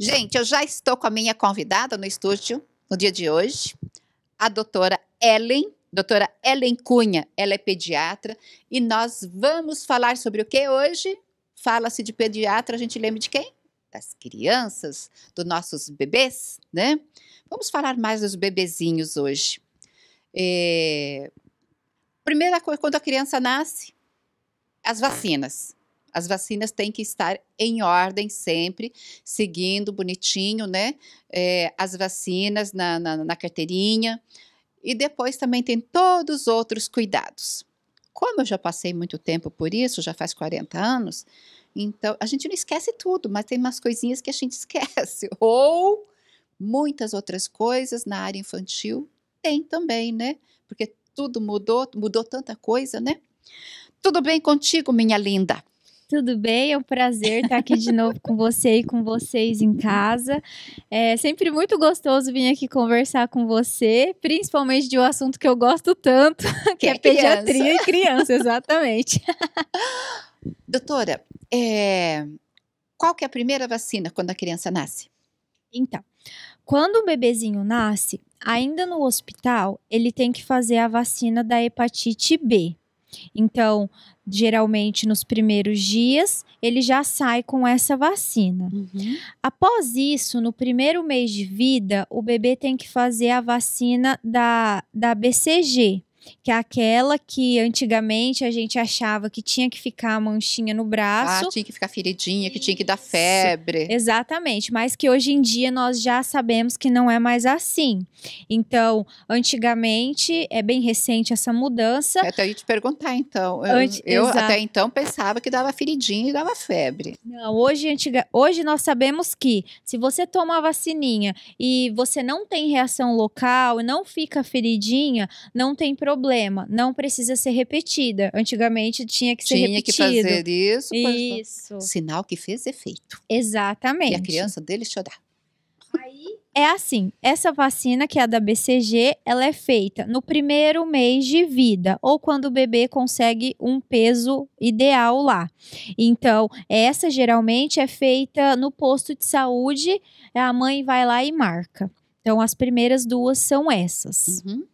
Gente, eu já estou com a minha convidada no estúdio no dia de hoje, a doutora Ellen, doutora Ellen Cunha, ela é pediatra, e nós vamos falar sobre o que hoje? Fala-se de pediatra, a gente lembra de quem? Das crianças, dos nossos bebês, né? Vamos falar mais dos bebezinhos hoje. É... Primeira coisa, quando a criança nasce, as vacinas. As vacinas têm que estar em ordem sempre, seguindo bonitinho, né? É, as vacinas na, na, na carteirinha. E depois também tem todos os outros cuidados. Como eu já passei muito tempo por isso, já faz 40 anos, então a gente não esquece tudo, mas tem umas coisinhas que a gente esquece. Ou muitas outras coisas na área infantil tem também, né? Porque tudo mudou, mudou tanta coisa, né? Tudo bem contigo, minha linda? Tudo bem, é um prazer estar aqui de novo com você e com vocês em casa. É sempre muito gostoso vir aqui conversar com você, principalmente de um assunto que eu gosto tanto, que, que é, é pediatria e criança, exatamente. Doutora, é... qual que é a primeira vacina quando a criança nasce? Então, quando o bebezinho nasce, ainda no hospital, ele tem que fazer a vacina da hepatite B. Então, geralmente nos primeiros dias, ele já sai com essa vacina. Uhum. Após isso, no primeiro mês de vida, o bebê tem que fazer a vacina da, da BCG, que é aquela que antigamente a gente achava que tinha que ficar a manchinha no braço. Ah, tinha que ficar feridinha, que tinha que dar febre. Exatamente, mas que hoje em dia nós já sabemos que não é mais assim. Então, antigamente, é bem recente essa mudança. Até então, eu gente te perguntar, então. Eu, eu até então pensava que dava feridinha e dava febre. Não, hoje, antiga, hoje nós sabemos que se você toma a vacininha e você não tem reação local, não fica feridinha, não tem problema problema, não precisa ser repetida. Antigamente tinha que tinha ser Tinha que fazer isso. Isso. Sinal que fez efeito. Exatamente. E a criança dele chorar. Aí é assim, essa vacina que é a da BCG, ela é feita no primeiro mês de vida ou quando o bebê consegue um peso ideal lá. Então, essa geralmente é feita no posto de saúde, a mãe vai lá e marca. Então, as primeiras duas são essas. Uhum.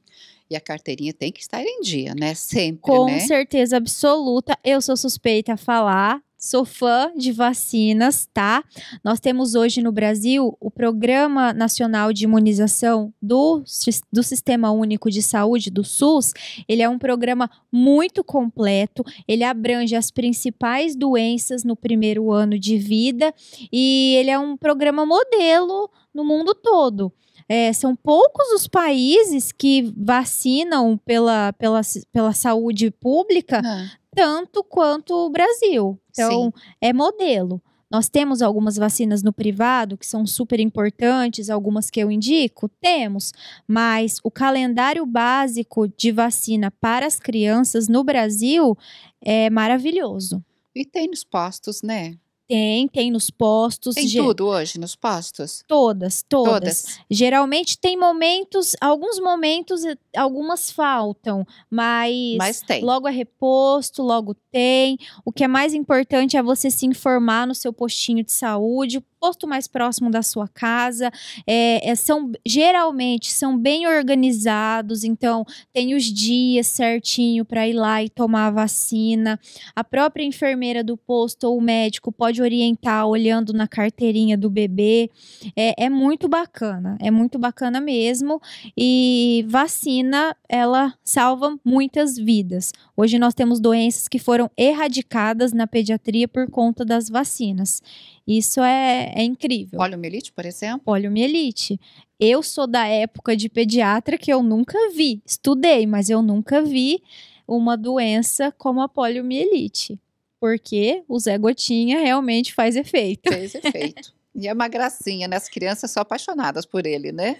E a carteirinha tem que estar em dia, né? Sempre. Com né? certeza absoluta. Eu sou suspeita a falar. Sou fã de vacinas, tá? Nós temos hoje no Brasil o Programa Nacional de Imunização do, do Sistema Único de Saúde, do SUS. Ele é um programa muito completo, ele abrange as principais doenças no primeiro ano de vida e ele é um programa modelo no mundo todo. É, são poucos os países que vacinam pela, pela, pela saúde pública ah. tanto quanto o Brasil. Então, Sim. é modelo. Nós temos algumas vacinas no privado que são super importantes, algumas que eu indico? Temos, mas o calendário básico de vacina para as crianças no Brasil é maravilhoso. E tem nos postos, né? Tem, tem nos postos. Tem tudo hoje nos postos? Todas, todas, todas, Geralmente tem momentos, alguns momentos, eh, algumas faltam, mas, mas tem. logo é reposto, logo tem. O que é mais importante é você se informar no seu postinho de saúde, posto mais próximo da sua casa. É, é, são geralmente são bem organizados, então tem os dias certinho para ir lá e tomar a vacina. A própria enfermeira do posto ou o médico pode orientar olhando na carteirinha do bebê. É, é muito bacana, é muito bacana mesmo. E vacina ela salva muitas vidas. Hoje nós temos doenças que foram erradicadas na pediatria por conta das vacinas. Isso é, é, incrível. Poliomielite, por exemplo? Poliomielite. Eu sou da época de pediatra que eu nunca vi. Estudei, mas eu nunca vi uma doença como a poliomielite. Porque o Zé Gotinha realmente faz efeito. Fez efeito. E é uma gracinha, né? As crianças são apaixonadas por ele, né?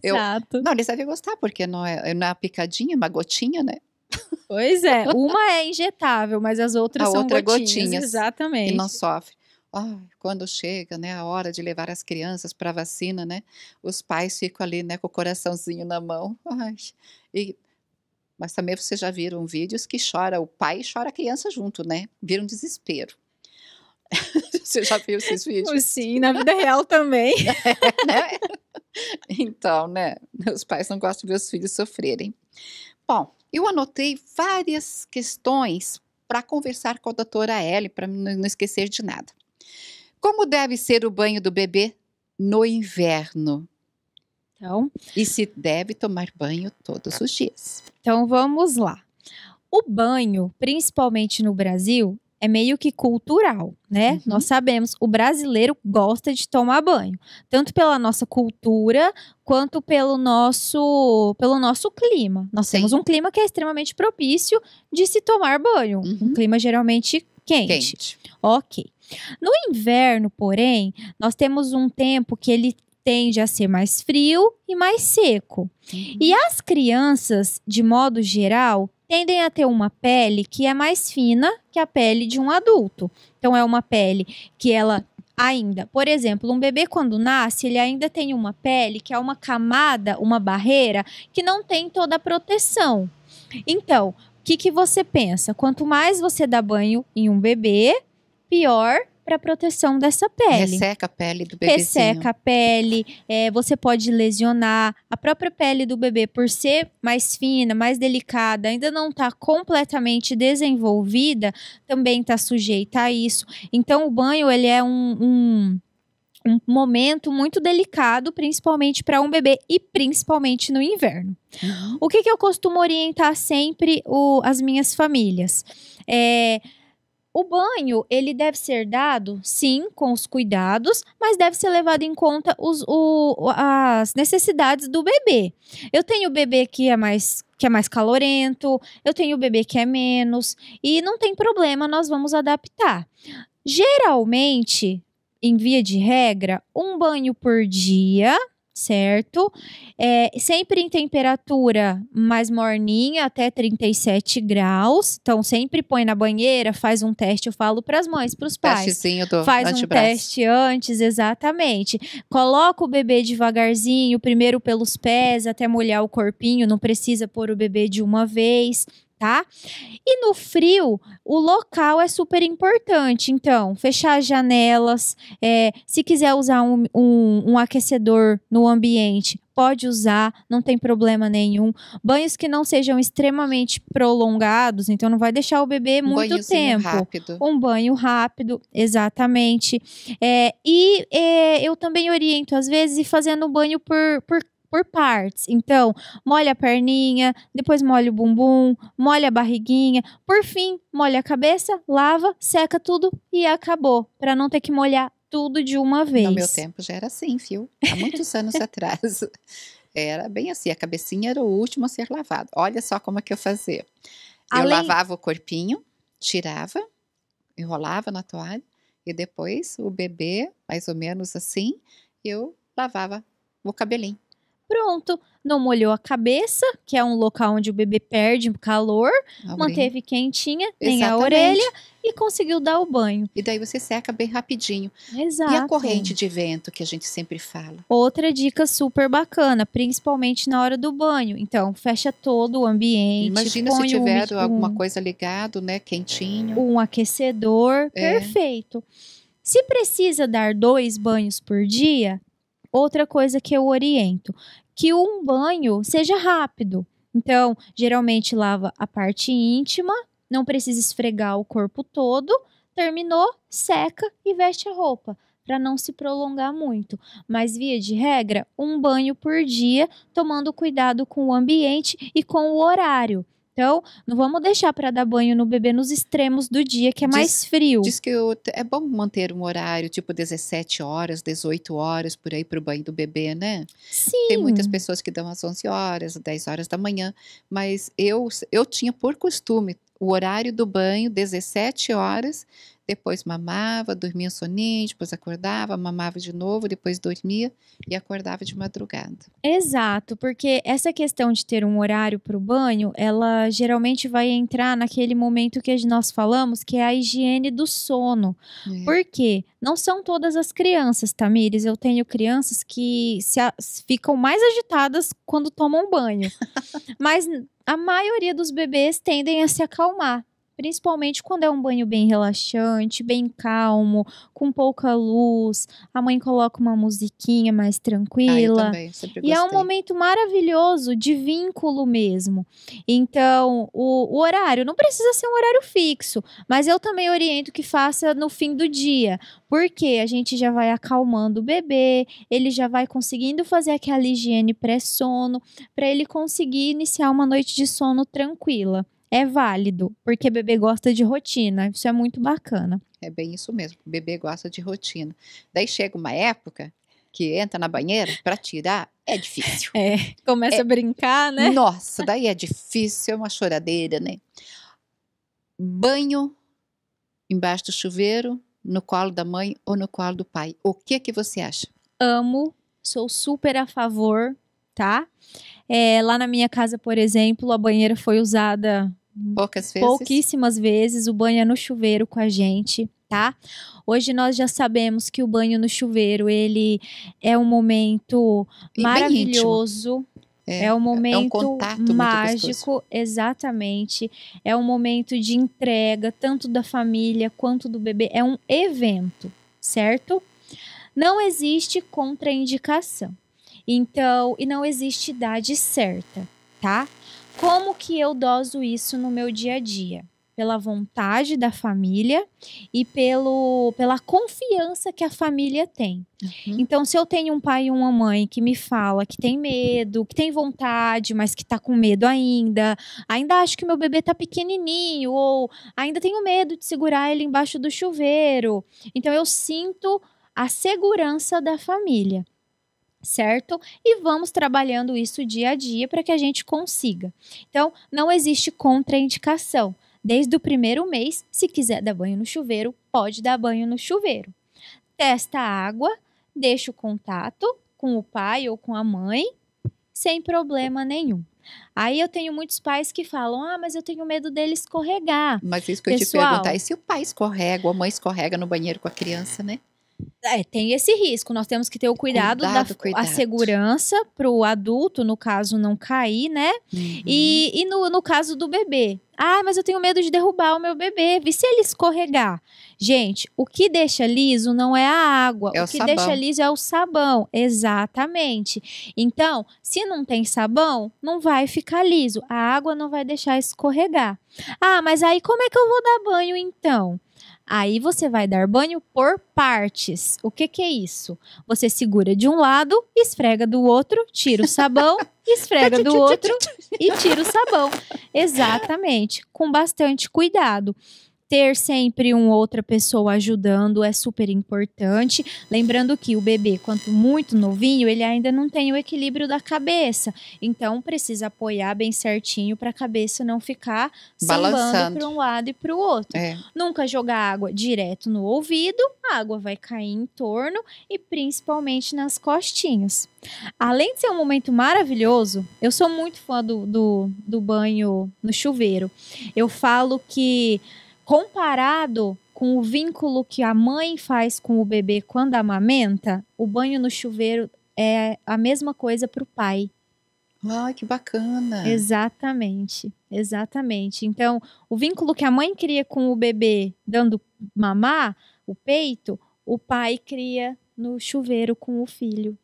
Eu, Exato. Não, eles devem gostar, porque não é, não é uma picadinha, uma gotinha, né? Pois é, uma é injetável, mas as outras a são outra é gotinhas, gotinhas. Exatamente. E não sofre quando chega, né, a hora de levar as crianças para vacina, né, os pais ficam ali, né, com o coraçãozinho na mão. Ai, e mas também vocês já viram vídeos que chora o pai e chora a criança junto, né? Vira um desespero. Você já viu esses vídeos? Sim, na vida real também. É, né? Então, né? Os pais não gostam de ver os filhos sofrerem. Bom, eu anotei várias questões para conversar com a doutora L para não esquecer de nada. Como deve ser o banho do bebê no inverno? Então, e se deve tomar banho todos os dias. Então vamos lá. O banho, principalmente no Brasil, é meio que cultural, né? Uhum. Nós sabemos, o brasileiro gosta de tomar banho, tanto pela nossa cultura quanto pelo nosso pelo nosso clima. Nós Sim. temos um clima que é extremamente propício de se tomar banho, uhum. um clima geralmente quente. quente. OK. No inverno, porém, nós temos um tempo que ele tende a ser mais frio e mais seco. Uhum. E as crianças, de modo geral, tendem a ter uma pele que é mais fina que a pele de um adulto. Então é uma pele que ela ainda, por exemplo, um bebê quando nasce, ele ainda tem uma pele que é uma camada, uma barreira que não tem toda a proteção. Então, o que, que você pensa? Quanto mais você dá banho em um bebê, pior para proteção dessa pele. Resseca a pele do bebê. Resseca a pele, é, você pode lesionar. A própria pele do bebê, por ser mais fina, mais delicada, ainda não está completamente desenvolvida, também está sujeita a isso. Então, o banho ele é um, um um momento muito delicado, principalmente para um bebê e principalmente no inverno. Uhum. O que, que eu costumo orientar sempre o, as minhas famílias? É, o banho, ele deve ser dado, sim, com os cuidados, mas deve ser levado em conta os, o, as necessidades do bebê. Eu tenho bebê que é mais que é mais calorento, eu tenho bebê que é menos, e não tem problema, nós vamos adaptar. Geralmente, em via de regra, um banho por dia certo? É, sempre em temperatura mais morninha, até 37 graus. Então, sempre põe na banheira, faz um teste. Eu falo para as mães, para os pais. Testezinho do faz um teste antes, exatamente. Coloca o bebê devagarzinho, primeiro pelos pés, até molhar o corpinho. Não precisa pôr o bebê de uma vez tá? E no frio, o local é super importante. Então, fechar as janelas, é, se quiser usar um, um, um aquecedor no ambiente, pode usar, não tem problema nenhum. Banhos que não sejam extremamente prolongados, então não vai deixar o bebê um muito tempo. Rápido. Um banho rápido, exatamente. É, e é, eu também oriento, às vezes, fazendo um banho por, por por partes. Então, molha a perninha, depois molha o bumbum, molha a barriguinha, por fim, molha a cabeça, lava, seca tudo e acabou, para não ter que molhar tudo de uma vez. No meu tempo já era assim, viu? Há muitos anos atrás. Era bem assim, a cabecinha era o último a ser lavado. Olha só como é que eu fazia. Eu lavava o corpinho, tirava, enrolava na toalha e depois o bebê, mais ou menos assim, eu lavava o cabelinho Pronto, não molhou a cabeça, que é um local onde o bebê perde calor, a manteve quentinha, nem Exatamente. a orelha, e conseguiu dar o banho. E daí você seca bem rapidinho. Exato. E a corrente de vento que a gente sempre fala. Outra dica super bacana, principalmente na hora do banho. Então, fecha todo o ambiente. Imagina se tiver um, alguma coisa ligado, né? Quentinho. Um aquecedor. É. Perfeito. Se precisa dar dois banhos por dia, Outra coisa que eu oriento que um banho seja rápido. Então, geralmente lava a parte íntima, não precisa esfregar o corpo todo, terminou, seca e veste a roupa para não se prolongar muito. Mas, via de regra, um banho por dia, tomando cuidado com o ambiente e com o horário. Então, não vamos deixar para dar banho no bebê nos extremos do dia, que é diz, mais frio. Diz que eu, é bom manter um horário, tipo 17 horas, 18 horas, por aí, para o banho do bebê, né? Sim. Tem muitas pessoas que dão às 11 horas, 10 horas da manhã, mas eu, eu tinha por costume o horário do banho, 17 horas, depois mamava, dormia soninho, depois acordava, mamava de novo, depois dormia e acordava de madrugada. Exato, porque essa questão de ter um horário para o banho, ela geralmente vai entrar naquele momento que nós falamos, que é a higiene do sono. É. Por quê? Não são todas as crianças, Tamires. Eu tenho crianças que se a, ficam mais agitadas quando tomam banho. Mas a maioria dos bebês tendem a se acalmar. Principalmente quando é um banho bem relaxante, bem calmo, com pouca luz. A mãe coloca uma musiquinha mais ah, tranquila. Ah, também, e é um momento maravilhoso de vínculo mesmo. Então, o, o horário não precisa ser um horário fixo, mas eu também oriento que faça no fim do dia, porque a gente já vai acalmando o bebê, ele já vai conseguindo fazer aquela higiene pré-sono, para ele conseguir iniciar uma noite de sono tranquila é válido, porque bebê gosta de rotina. Isso é muito bacana. É bem isso mesmo, bebê gosta de rotina. Daí chega uma época que entra na banheira para tirar, é difícil. É, começa é, a brincar, né? Nossa, daí é difícil, é uma choradeira, né? Banho embaixo do chuveiro, no colo da mãe ou no colo do pai. O que que você acha? Amo, sou super a favor, tá? É, lá na minha casa, por exemplo, a banheira foi usada Poucas vezes. pouquíssimas vezes. O banho é no chuveiro com a gente, tá? Hoje nós já sabemos que o banho no chuveiro ele é um momento e maravilhoso. É, é, um momento é um mágico, exatamente. É um momento de entrega, tanto da família quanto do bebê. É um evento, certo? Não existe contraindicação. Então, e não existe idade certa, tá? Como que eu doso isso no meu dia a dia? Pela vontade da família e pelo, pela confiança que a família tem. Uhum. Então, se eu tenho um pai e uma mãe que me fala que tem medo, que tem vontade, mas que tá com medo ainda, ainda acho que meu bebê tá pequenininho, ou ainda tenho medo de segurar ele embaixo do chuveiro. Então, eu sinto a segurança da família certo? E vamos trabalhando isso dia a dia para que a gente consiga. Então, não existe contraindicação. Desde o primeiro mês, se quiser dar banho no chuveiro, pode dar banho no chuveiro. Testa a água, deixa o contato com o pai ou com a mãe, sem problema nenhum. Aí eu tenho muitos pais que falam: ah, mas eu tenho medo dele escorregar. Mas isso que Pessoal, eu te perguntar: e se o pai escorrega ou a mãe escorrega no banheiro com a criança, né? É, tem esse risco. Nós temos que ter o cuidado, cuidado da cuidado. segurança para o adulto, no caso, não cair, né? Uhum. E, e no, no caso do bebê. Ah, mas eu tenho medo de derrubar o meu bebê. E se ele escorregar? Gente, o que deixa liso não é a água. É o, o, que sabão. deixa liso é o sabão. Exatamente. Então, se não tem sabão, não vai ficar liso. A água não vai deixar escorregar. Ah, mas aí como é que eu vou dar banho então? Aí você vai dar banho por partes. O que, que é isso? Você segura de um lado, esfrega do outro, tira o sabão, esfrega do outro e tira o sabão. Exatamente, com bastante cuidado ter sempre uma outra pessoa ajudando é super importante. Lembrando que o bebê, quanto muito novinho, ele ainda não tem o equilíbrio da cabeça. Então precisa apoiar bem certinho para a cabeça não ficar balançando para um lado e para o outro. É. Nunca jogar água direto no ouvido, a água vai cair em torno e principalmente nas costinhas. Além de ser um momento maravilhoso, eu sou muito fã do, do, do banho no chuveiro. Eu falo que comparado com o vínculo que a mãe faz com o bebê quando amamenta, o banho no chuveiro é a mesma coisa para o pai. Ah, que bacana! Exatamente, exatamente. Então, o vínculo que a mãe cria com o bebê dando mamar, o peito, o pai cria no chuveiro com o filho.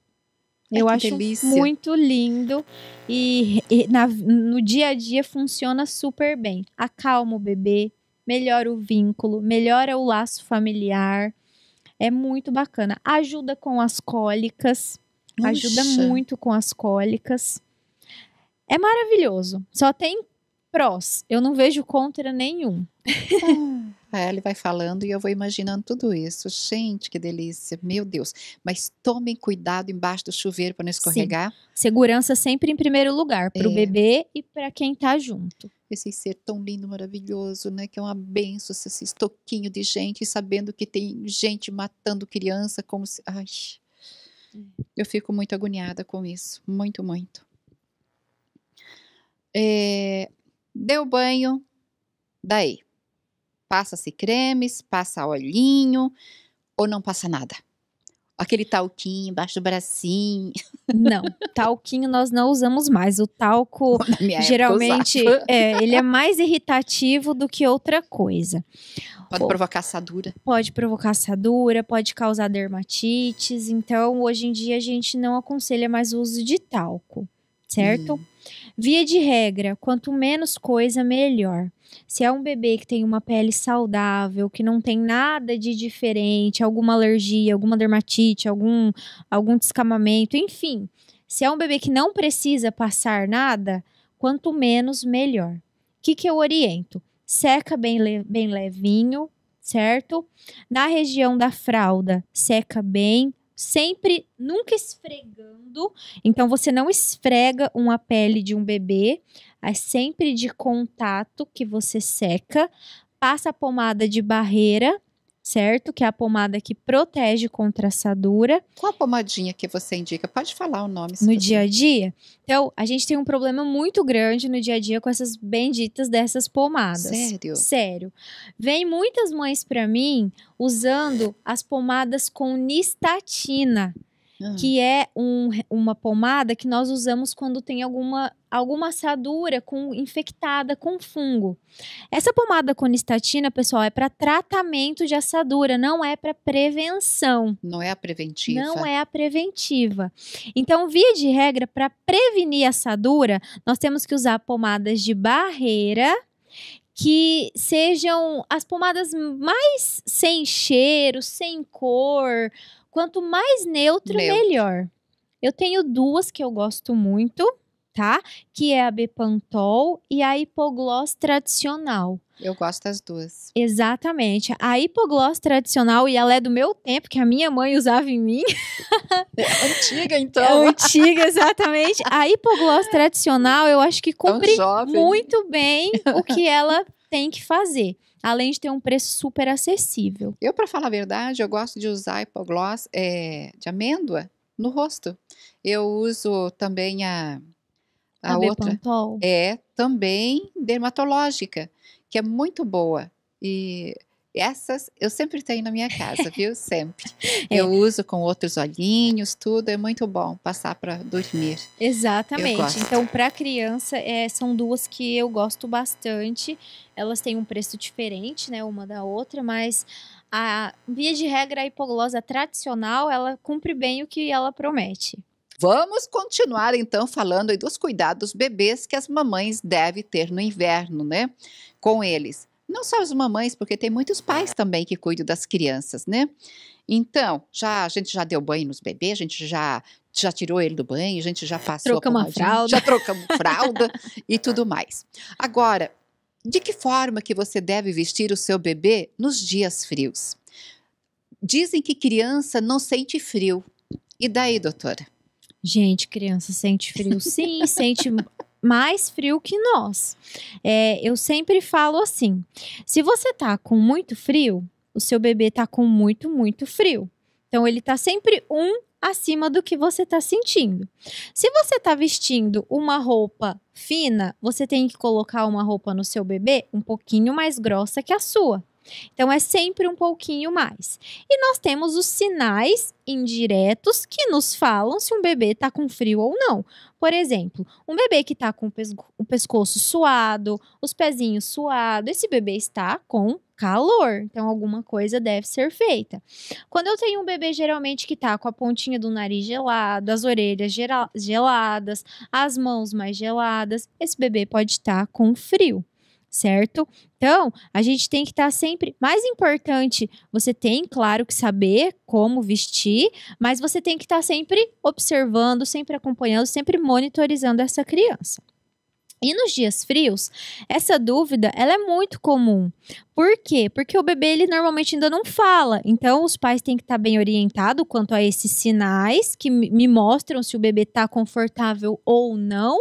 É Eu acho delícia. muito lindo e, e na, no dia a dia funciona super bem. Acalma o bebê, melhora o vínculo, melhora o laço familiar. É muito bacana. Ajuda com as cólicas. Uxa. Ajuda muito com as cólicas. É maravilhoso. Só tem prós. Eu não vejo contra nenhum. Ah. Ele vai falando e eu vou imaginando tudo isso. Gente, que delícia, meu Deus. Mas tomem cuidado embaixo do chuveiro para não escorregar. Sim. Segurança sempre em primeiro lugar, para o é. bebê e para quem está junto esse ser tão lindo, maravilhoso, né? Que é uma benção esse estoquinho de gente, sabendo que tem gente matando criança, como se. Ai, é. eu fico muito agoniada com isso, muito, muito. É, deu banho, daí passa-se cremes, passa olhinho ou não passa nada? Aquele talquinho embaixo do bracinho. Não, talquinho nós não usamos mais. O talco, geralmente, é, ele é mais irritativo do que outra coisa. Pode provocar assadura. Pode provocar assadura, pode causar dermatites. Então, hoje em dia, a gente não aconselha mais o uso de talco, certo? Hum. Via de regra, quanto menos coisa, melhor. Se é um bebê que tem uma pele saudável, que não tem nada de diferente, alguma alergia, alguma dermatite, algum, algum descamamento, enfim. Se é um bebê que não precisa passar nada, quanto menos, melhor. O que, que eu oriento? Seca bem, le bem levinho, certo? Na região da fralda, seca bem, sempre, nunca esfregando. Então, você não esfrega uma pele de um bebê, é sempre de contato que você seca. Passa a pomada de barreira certo? Que é a pomada que protege contra assadura. Qual a pomadinha que você indica? Pode falar o nome. No dia a dia. Então, a gente tem um problema muito grande no dia a dia com essas benditas dessas pomadas. Sério? Sério. Vem muitas mães para mim usando as pomadas com nistatina. Uhum. Que ah. é um, uma pomada que nós usamos quando tem alguma, alguma assadura com, infectada com fungo. Essa pomada com nistatina, pessoal, é para tratamento de assadura, não é para prevenção. Não é a preventiva. Não é a preventiva. Então, via de regra, para prevenir assadura, nós temos que usar pomadas de barreira que sejam as pomadas mais sem cheiro, sem cor, Quanto mais neutro, neutro, melhor. Eu tenho duas que eu gosto muito, tá? Que é a Bepantol e a Hipogloss tradicional. Eu gosto das duas. Exatamente. A hipogloss tradicional, e ela é do meu tempo, que a minha mãe usava em mim. É antiga, é então. É antiga, exatamente. A hipogloss tradicional, eu acho que cumpre muito bem o que ela tem que fazer além de ter um preço super acessível. Eu, para falar a verdade, eu gosto de usar hipogloss é, de amêndoa no rosto. Eu uso também a, a, a outra. Bepantol. É, também dermatológica, que é muito boa. E essas eu sempre tenho na minha casa, viu? Sempre. É. Eu é. uso com outros olhinhos, tudo. É muito bom passar para dormir. Exatamente. Então, para criança, é, são duas que eu gosto bastante. Elas têm um preço diferente, né? Uma da outra, mas a via de regra a hipoglosa tradicional, ela cumpre bem o que ela promete. Vamos continuar então falando dos cuidados bebês que as mamães devem ter no inverno, né? Com eles. Não só as mamães, porque tem muitos pais também que cuidam das crianças, né? Então, já a gente já deu banho nos bebês, a gente já já tirou ele do banho, a gente já passou trocamos a, a fralda, já trocamos fralda e tudo mais. Agora, de que forma que você deve vestir o seu bebê nos dias frios? Dizem que criança não sente frio. E daí, doutora? Gente, criança sente frio, sim, sente mais frio que nós. É, eu sempre falo assim: se você tá com muito frio, o seu bebê tá com muito, muito frio. Então, ele tá sempre um acima do que você tá sentindo. Se você tá vestindo uma roupa fina, você tem que colocar uma roupa no seu bebê um pouquinho mais grossa que a sua. Então é sempre um pouquinho mais. E nós temos os sinais indiretos que nos falam se um bebê está com frio ou não. Por exemplo, um bebê que está com o pescoço suado, os pezinhos suados, esse bebê está com calor, então alguma coisa deve ser feita. Quando eu tenho um bebê geralmente que está com a pontinha do nariz gelado, as orelhas geladas, as mãos mais geladas, esse bebê pode estar tá com frio certo? Então, a gente tem que estar tá sempre. Mais importante, você tem, claro, que saber como vestir, mas você tem que estar tá sempre observando, sempre acompanhando, sempre monitorizando essa criança. E nos dias frios, essa dúvida ela é muito comum. Por quê? Porque o bebê ele normalmente ainda não fala. Então os pais têm que estar tá bem orientados quanto a esses sinais que me mostram se o bebê está confortável ou não.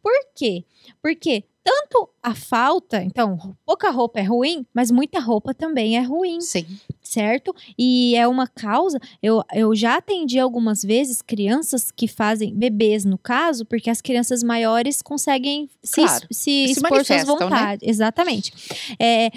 Por quê? Porque tanto a falta, então, pouca roupa é ruim, mas muita roupa também é ruim. Sim. Certo? E é uma causa. Eu, eu já atendi algumas vezes crianças que fazem, bebês no caso, porque as crianças maiores conseguem se, claro. se, se expor suas né? vontades. Né? Exatamente. É,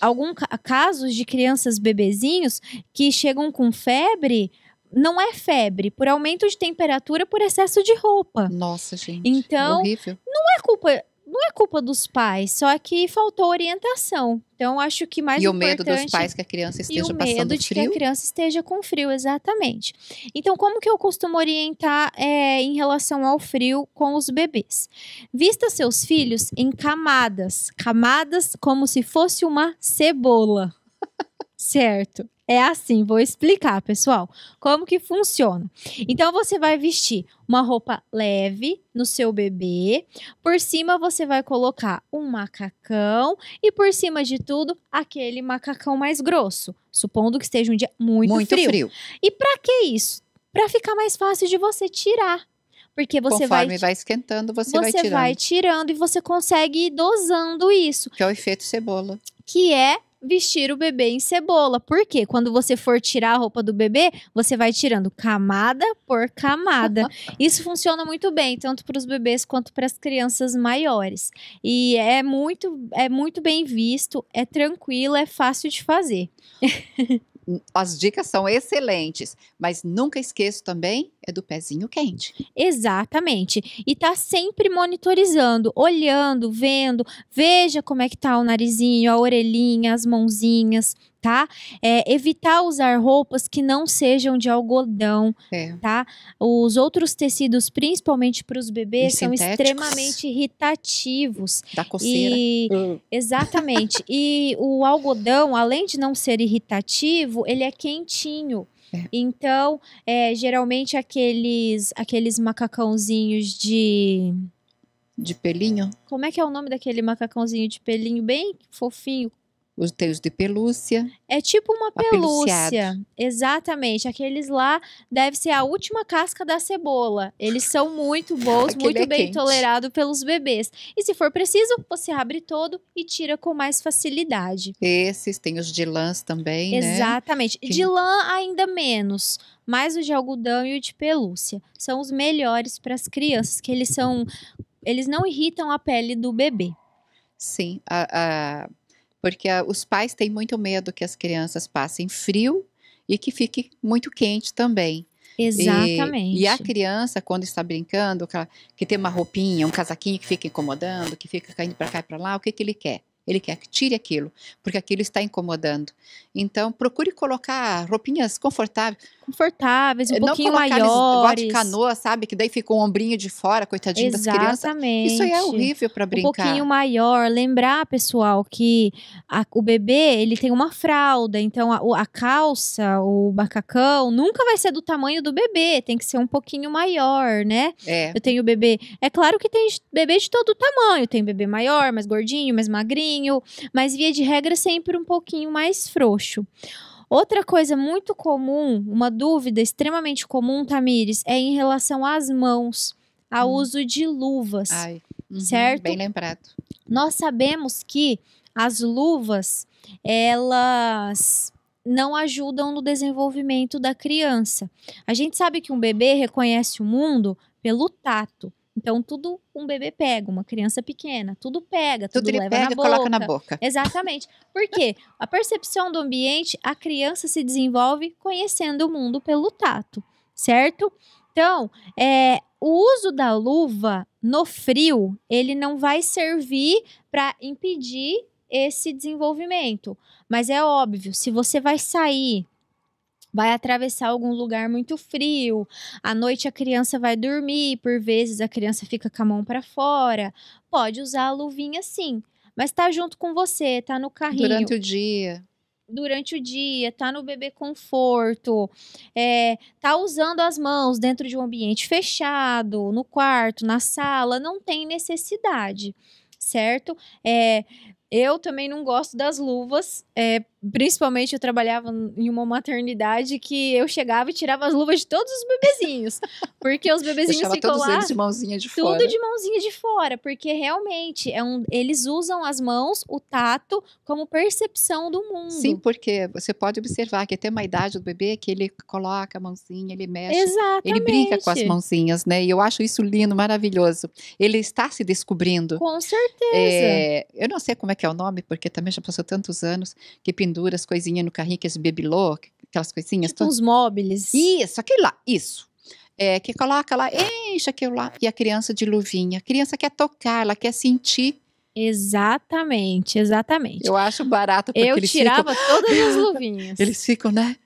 alguns casos de crianças bebezinhos que chegam com febre não é febre, por aumento de temperatura por excesso de roupa. Nossa, gente. Então, horrível. não é culpa não é culpa dos pais, só que faltou orientação. Então, acho que mais e importante... E o medo dos pais que a criança esteja passando frio. E o medo de frio? que a criança esteja com frio, exatamente. Então, como que eu costumo orientar é, em relação ao frio com os bebês? Vista seus filhos em camadas. Camadas como se fosse uma cebola. certo é assim, vou explicar, pessoal, como que funciona. Então você vai vestir uma roupa leve no seu bebê, por cima você vai colocar um macacão e por cima de tudo aquele macacão mais grosso, supondo que esteja um dia muito, muito frio. frio. E para que isso? Para ficar mais fácil de você tirar. Porque você Conforme vai, vai esquentando, você, você vai tirando. Você vai tirando e você consegue ir dosando isso. Que é o efeito cebola. Que é vestir o bebê em cebola. Porque quando você for tirar a roupa do bebê, você vai tirando camada por camada. Isso funciona muito bem, tanto para os bebês quanto para as crianças maiores. E é muito, é muito bem visto, é tranquilo, é fácil de fazer. as dicas são excelentes, mas nunca esqueço também é do pezinho quente. Exatamente. E tá sempre monitorizando, olhando, vendo, veja como é que tá o narizinho, a orelhinha, as mãozinhas, tá? É, evitar usar roupas que não sejam de algodão, é. tá? Os outros tecidos, principalmente para os bebês, e são extremamente irritativos. Da coceira. E, hum. Exatamente. e o algodão, além de não ser irritativo, ele é quentinho. É. Então, é, geralmente aqueles aqueles macacãozinhos de de pelinho. Como é que é o nome daquele macacãozinho de pelinho bem fofinho, os teus de pelúcia. É tipo uma pelúcia. Exatamente. Aqueles lá deve ser a última casca da cebola. Eles são muito bons, muito é bem tolerados pelos bebês. E se for preciso, você abre todo e tira com mais facilidade. Esses tem os de lãs também, né? Exatamente. Né? De lã ainda menos mais o de algodão e o de pelúcia. São os melhores para as crianças, que eles são. Eles não irritam a pele do bebê. Sim, a, a porque a, os pais têm muito medo que as crianças passem frio e que fique muito quente também. Exatamente. E, e, a criança, quando está brincando, que, que tem uma roupinha, um casaquinho que fica incomodando, que fica caindo para cá e para lá, o que, que ele quer? Ele quer que tire aquilo, porque aquilo está incomodando. Então, procure colocar roupinhas confortáveis. Confortáveis, um Não pouquinho maiores. Não de canoa, sabe? Que daí fica o um ombrinho de fora, coitadinho Exatamente. das crianças. Isso aí é horrível para brincar. Um pouquinho maior. Lembrar, pessoal, que a, o bebê, ele tem uma fralda. Então, a, a calça, o macacão, nunca vai ser do tamanho do bebê. Tem que ser um pouquinho maior, né? É. Eu tenho bebê... É claro que tem bebê de todo tamanho. Tem bebê maior, mais gordinho, mais magrinho pouquinho, mas via de regra sempre um pouquinho mais frouxo. Outra coisa muito comum, uma dúvida extremamente comum, Tamires, é em relação às mãos, ao hum. uso de luvas. Ai. Uhum, certo? Bem lembrado. Nós sabemos que as luvas, elas não ajudam no desenvolvimento da criança. A gente sabe que um bebê reconhece o mundo pelo tato. Então, tudo um bebê pega, uma criança pequena, tudo pega, tudo, tudo leva pega, na boca. coloca na boca. Exatamente. Por quê? A percepção do ambiente, a criança se desenvolve conhecendo o mundo pelo tato, certo? Então, é, o uso da luva no frio, ele não vai servir para impedir esse desenvolvimento. Mas é óbvio, se você vai sair vai atravessar algum lugar muito frio. À noite a criança vai dormir, por vezes a criança fica com a mão para fora. Pode usar a luvinha sim, mas tá junto com você, tá no carrinho. Durante o dia. Durante o dia, tá no bebê conforto, é, tá usando as mãos dentro de um ambiente fechado, no quarto, na sala, não tem necessidade, certo? É, eu também não gosto das luvas, é, principalmente eu trabalhava em uma maternidade que eu chegava e tirava as luvas de todos os bebezinhos, porque os bebezinhos ficam todos lá, eles de mãozinha de tudo fora. de mãozinha de fora, porque realmente é um, eles usam as mãos, o tato como percepção do mundo. Sim, porque você pode observar que até uma idade do bebê que ele coloca a mãozinha, ele mexe, Exatamente. ele brinca com as mãozinhas, né? E eu acho isso lindo, maravilhoso. Ele está se descobrindo. Com certeza. É, eu não sei como é que é o nome, porque também já passou tantos anos que pintou pendura as coisinhas no carrinho, que as bibelô, aquelas coisinhas. Tipo todas. uns móveis. Isso, aquele lá, isso. É, que coloca lá, enche aquilo lá. E a criança de luvinha. A criança quer tocar, ela quer sentir. Exatamente, exatamente. Eu acho barato porque Eu tirava ficam... todas as luvinhas. Eles ficam, né?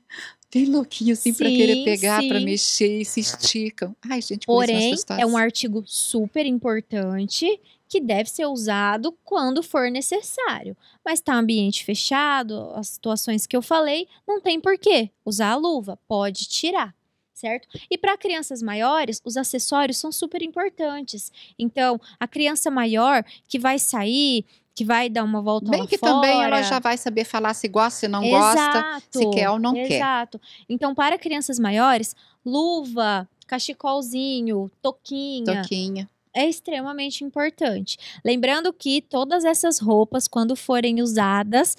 Bem louquinho assim para querer pegar, para mexer e se esticam. Ai, gente, Porém, é um artigo super importante que deve ser usado quando for necessário. Mas está ambiente fechado, as situações que eu falei, não tem porquê usar a luva, pode tirar. Certo? E para crianças maiores, os acessórios são super importantes. Então, a criança maior que vai sair, que vai dar uma volta Bem que fora. também ela já vai saber falar se gosta, se não exato, gosta, se quer ou não exato. quer. Exato. Então, para crianças maiores, luva, cachecolzinho, toquinha. Toquinha é extremamente importante. Lembrando que todas essas roupas, quando forem usadas,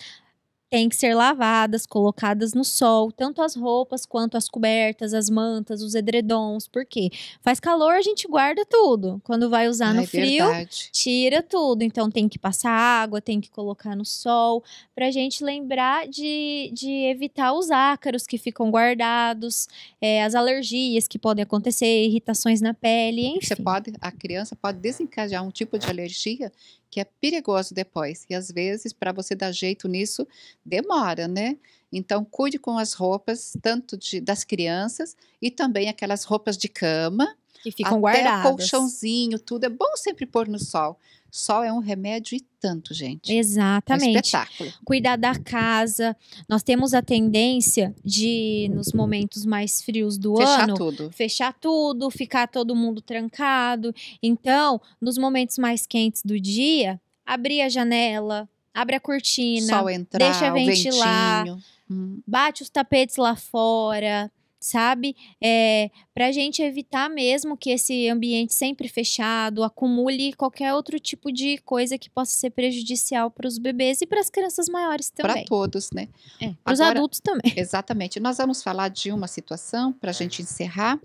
têm que ser lavadas, colocadas no sol, tanto as roupas quanto as cobertas, as mantas, os edredons, porque faz calor a gente guarda tudo. Quando vai usar ah, no é frio, verdade. tira tudo. Então tem que passar água, tem que colocar no sol, pra gente lembrar de, de evitar os ácaros que ficam guardados, é, as alergias que podem acontecer, irritações na pele, enfim. Você pode, a criança pode desencadear um tipo de alergia que é perigoso depois. E às vezes, para você dar jeito nisso, demora, né? Então, cuide com as roupas, tanto de, das crianças e também aquelas roupas de cama. Que ficam até guardadas. Até colchãozinho, tudo. É bom sempre pôr no sol. Sol é um remédio e tanto, gente. Exatamente. É um espetáculo. Cuidar da casa. Nós temos a tendência de, nos momentos mais frios do fechar ano, tudo. fechar tudo, ficar todo mundo trancado. Então, nos momentos mais quentes do dia, abrir a janela, abre a cortina, Sol entrar, deixa ventilar, hum. bate os tapetes lá fora sabe? É, eh, para a gente evitar mesmo que esse ambiente sempre fechado acumule qualquer outro tipo de coisa que possa ser prejudicial para os bebês e para as crianças maiores também. Para todos, né? É, para os adultos também. Exatamente. Nós vamos falar de uma situação, para a gente encerrar,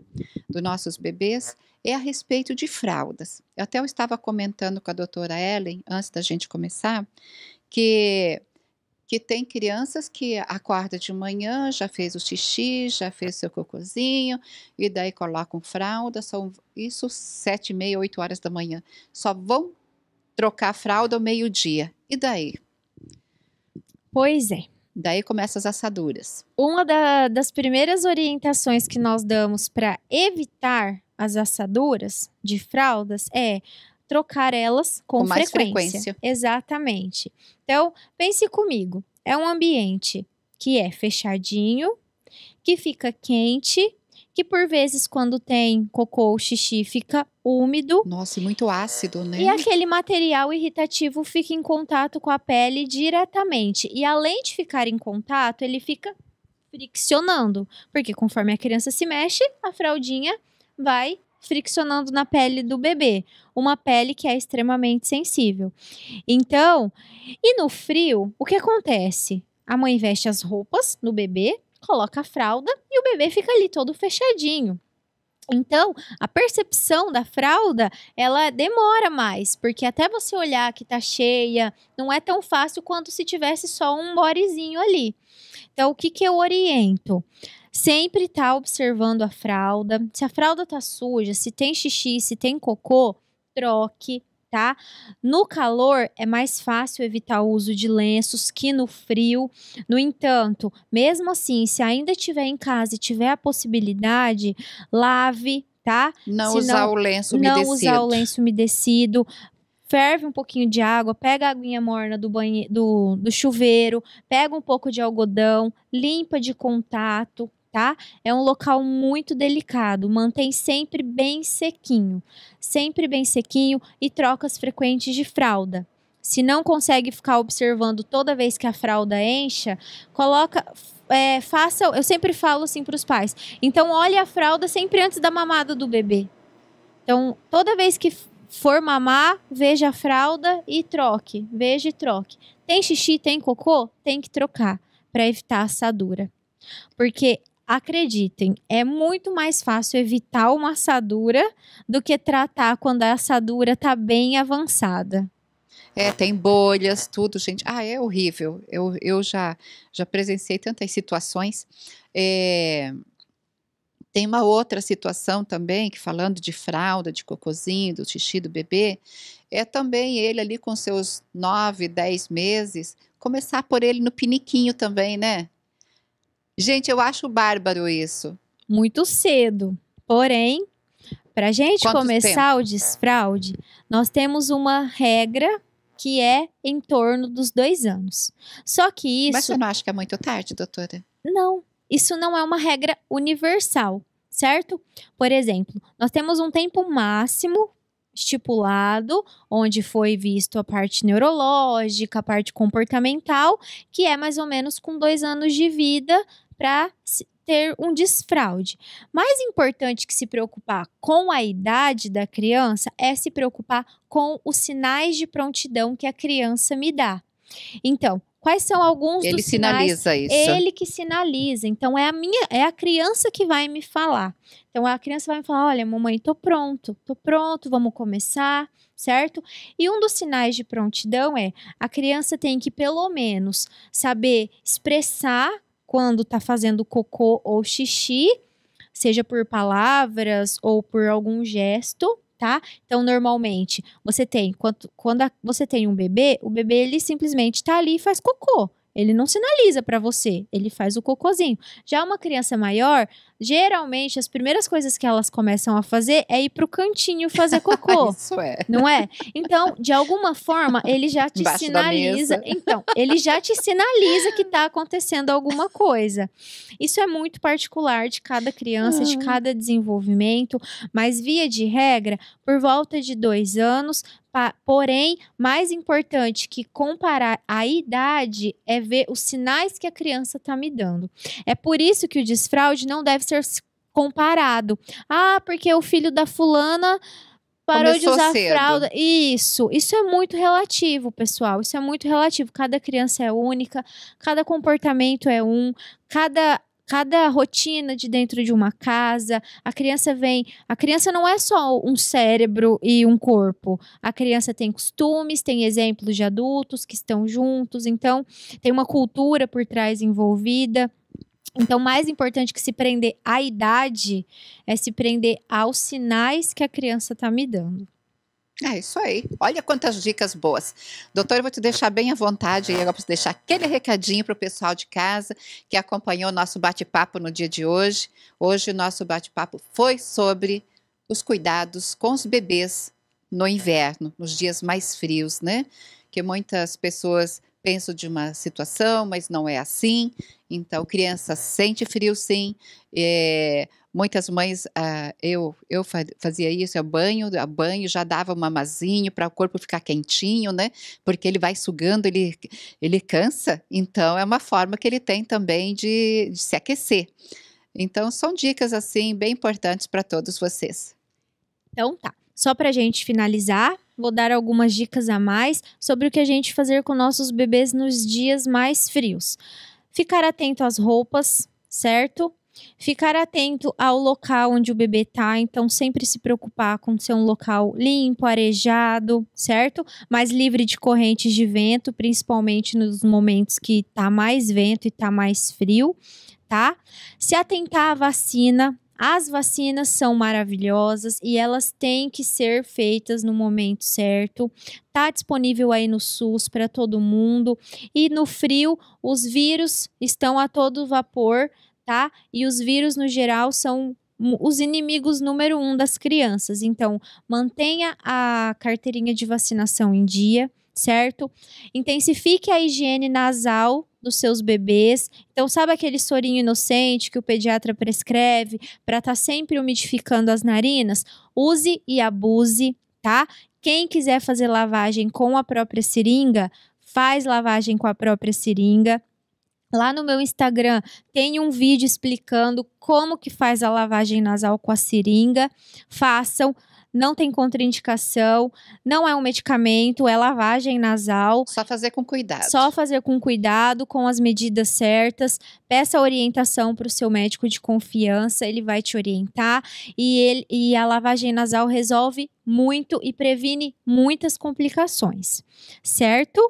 dos nossos bebês, é a respeito de fraldas. Eu até eu estava comentando com a doutora Ellen, antes da gente começar, que que tem crianças que acorda de manhã, já fez o xixi, já fez seu cocôzinho, e daí colocam fralda, são isso sete e meia, oito horas da manhã. Só vão trocar a fralda ao meio-dia. E daí? Pois é. Daí começam as assaduras. Uma da, das primeiras orientações que nós damos para evitar as assaduras de fraldas é trocar elas com, com frequência. mais frequência. Exatamente. Então, pense comigo. É um ambiente que é fechadinho, que fica quente, que por vezes quando tem cocô ou xixi fica úmido. Nossa, e muito ácido, né? E aquele material irritativo fica em contato com a pele diretamente. E além de ficar em contato, ele fica friccionando, porque conforme a criança se mexe, a fraldinha vai friccionando na pele do bebê, uma pele que é extremamente sensível. Então, e no frio, o que acontece? A mãe veste as roupas no bebê, coloca a fralda e o bebê fica ali todo fechadinho. Então, a percepção da fralda, ela demora mais, porque até você olhar que tá cheia, não é tão fácil quanto se tivesse só um borezinho ali. Então, o que que eu oriento? Sempre tá observando a fralda. Se a fralda tá suja, se tem xixi, se tem cocô, troque, tá? No calor é mais fácil evitar o uso de lenços que no frio. No entanto, mesmo assim, se ainda estiver em casa e tiver a possibilidade, lave, tá? Não Senão, usar o lenço umedecido. Não usar o lenço umedecido ferve um pouquinho de água, pega a aguinha morna do, banhe do, do chuveiro, pega um pouco de algodão, limpa de contato, tá? É um local muito delicado, mantém sempre bem sequinho, sempre bem sequinho e trocas frequentes de fralda. Se não consegue ficar observando toda vez que a fralda encha, coloca, é, faça. Eu sempre falo assim para os pais. Então olhe a fralda sempre antes da mamada do bebê. Então toda vez que for mamar, veja a fralda e troque. Veja e troque. Tem xixi, tem cocô, tem que trocar para evitar assadura. Porque Acreditem, é muito mais fácil evitar uma assadura do que tratar quando a assadura está bem avançada. É, tem bolhas, tudo, gente. Ah, é horrível. Eu, eu já, já presenciei tantas situações. É, tem uma outra situação também, que falando de fralda, de cocozinho, do xixi do bebê, é também ele ali com seus 9, 10 meses, começar por ele no piniquinho também, né? Gente, eu acho bárbaro isso. Muito cedo. Porém, para a gente Quanto começar tempo? o desfraude, nós temos uma regra que é em torno dos dois anos. Só que isso. Mas você não acha que é muito tarde, doutora? Não. Isso não é uma regra universal, certo? Por exemplo, nós temos um tempo máximo estipulado, onde foi visto a parte neurológica, a parte comportamental, que é mais ou menos com dois anos de vida para ter um desfraude. Mais importante que se preocupar com a idade da criança é se preocupar com os sinais de prontidão que a criança me dá. Então, quais são alguns ele dos sinais? Ele sinaliza isso. Ele que sinaliza. Então é a minha, é a criança que vai me falar. Então a criança vai me falar: "Olha, mamãe, tô pronto. Tô pronto, vamos começar", certo? E um dos sinais de prontidão é a criança tem que pelo menos saber expressar quando está fazendo cocô ou xixi, seja por palavras ou por algum gesto, tá? Então, normalmente, você tem, quando, quando a, você tem um bebê, o bebê ele simplesmente está ali e faz cocô. Ele não sinaliza para você, ele faz o cocôzinho. Já uma criança maior, geralmente as primeiras coisas que elas começam a fazer é ir pro cantinho fazer cocô. Isso é. Não é? Então, de alguma forma, ele já te Baixo sinaliza. Então, ele já te sinaliza que tá acontecendo alguma coisa. Isso é muito particular de cada criança, hum. de cada desenvolvimento, mas via de regra, por volta de dois anos, Porém, mais importante que comparar a idade é ver os sinais que a criança está me dando. É por isso que o desfraude não deve ser comparado. Ah, porque o filho da fulana parou Começou de usar cedo. fralda. Isso, isso é muito relativo, pessoal. Isso é muito relativo. Cada criança é única, cada comportamento é um, cada cada rotina de dentro de uma casa. A criança vem. A criança não é só um cérebro e um corpo. A criança tem costumes, tem exemplos de adultos que estão juntos, então tem uma cultura por trás envolvida. Então, mais importante que se prender à idade é se prender aos sinais que a criança está me dando. É isso aí. Olha quantas dicas boas. Doutor, eu vou te deixar bem à vontade e agora para deixar aquele recadinho para o pessoal de casa que acompanhou o nosso bate-papo no dia de hoje. Hoje o nosso bate-papo foi sobre os cuidados com os bebês no inverno, nos dias mais frios, né? Que muitas pessoas penso de uma situação, mas não é assim. Então, criança sente frio, sim. É, muitas mães, ah, eu, eu fazia isso, eu banho, a banho, já dava um mamazinho para o corpo ficar quentinho, né? Porque ele vai sugando, ele, ele cansa. Então, é uma forma que ele tem também de, de se aquecer. Então, são dicas, assim, bem importantes para todos vocês. Então, tá. Só para a gente finalizar, vou dar algumas dicas a mais sobre o que a gente fazer com nossos bebês nos dias mais frios. Ficar atento às roupas, certo? Ficar atento ao local onde o bebê tá, então sempre se preocupar com ser um local limpo, arejado, certo? Mais livre de correntes de vento, principalmente nos momentos que tá mais vento e tá mais frio, tá? Se atentar à vacina, as vacinas são maravilhosas e elas têm que ser feitas no momento certo. Tá disponível aí no SUS para todo mundo. E no frio, os vírus estão a todo vapor, tá? E os vírus no geral são os inimigos número um das crianças. Então, mantenha a carteirinha de vacinação em dia, certo? Intensifique a higiene nasal dos seus bebês. Então, sabe aquele sorinho inocente que o pediatra prescreve para estar tá sempre umidificando as narinas? Use e abuse, tá? Quem quiser fazer lavagem com a própria seringa, faz lavagem com a própria seringa. Lá no meu Instagram tem um vídeo explicando como que faz a lavagem nasal com a seringa. Façam, não tem contraindicação, não é um medicamento, é lavagem nasal. Só fazer com cuidado. Só fazer com cuidado, com as medidas certas. Peça orientação para o seu médico de confiança, ele vai te orientar. E, ele, e a lavagem nasal resolve muito e previne muitas complicações, certo?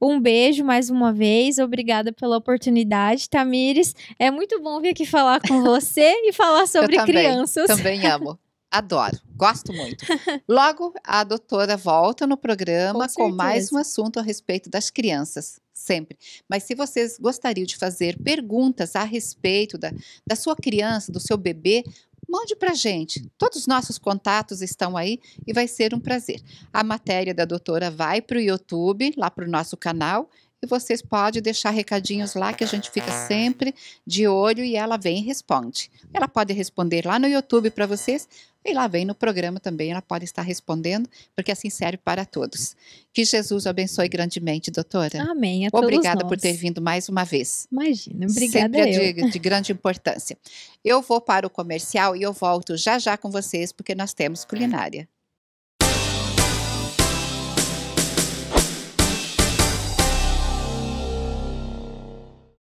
Um beijo mais uma vez, obrigada pela oportunidade, Tamires. É muito bom vir aqui falar com você e falar sobre Eu também, crianças. Também amo. Adoro, gosto muito. Logo, a doutora volta no programa com, com mais um assunto a respeito das crianças, sempre. Mas se vocês gostariam de fazer perguntas a respeito da, da sua criança, do seu bebê, mande para gente. Todos os nossos contatos estão aí e vai ser um prazer. A matéria da doutora vai para o YouTube, lá para o nosso canal, e vocês podem deixar recadinhos lá que a gente fica sempre de olho e ela vem e responde. Ela pode responder lá no YouTube para vocês, e lá vem no programa também, ela pode estar respondendo, porque assim serve para todos. Que Jesus abençoe grandemente, doutora. Amém. A obrigada por ter vindo mais uma vez. Imagina, obrigada. Sempre é de, de grande importância. Eu vou para o comercial e eu volto já já com vocês, porque nós temos culinária.